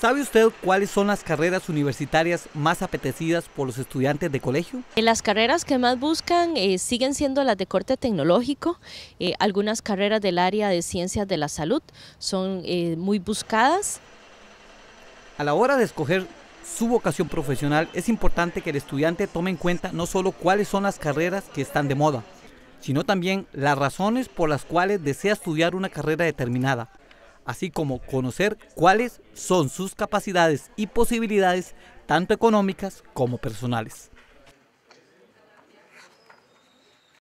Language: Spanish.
¿Sabe usted cuáles son las carreras universitarias más apetecidas por los estudiantes de colegio? Eh, las carreras que más buscan eh, siguen siendo las de corte tecnológico. Eh, algunas carreras del área de ciencias de la salud son muy buscadas. A la hora de escoger su vocación profesional, es importante que el estudiante tome en cuenta no solo cuáles son las carreras que están de moda, sino también las razones por las cuales desea estudiar una carrera determinada así como conocer cuáles son sus capacidades y posibilidades tanto económicas como personales.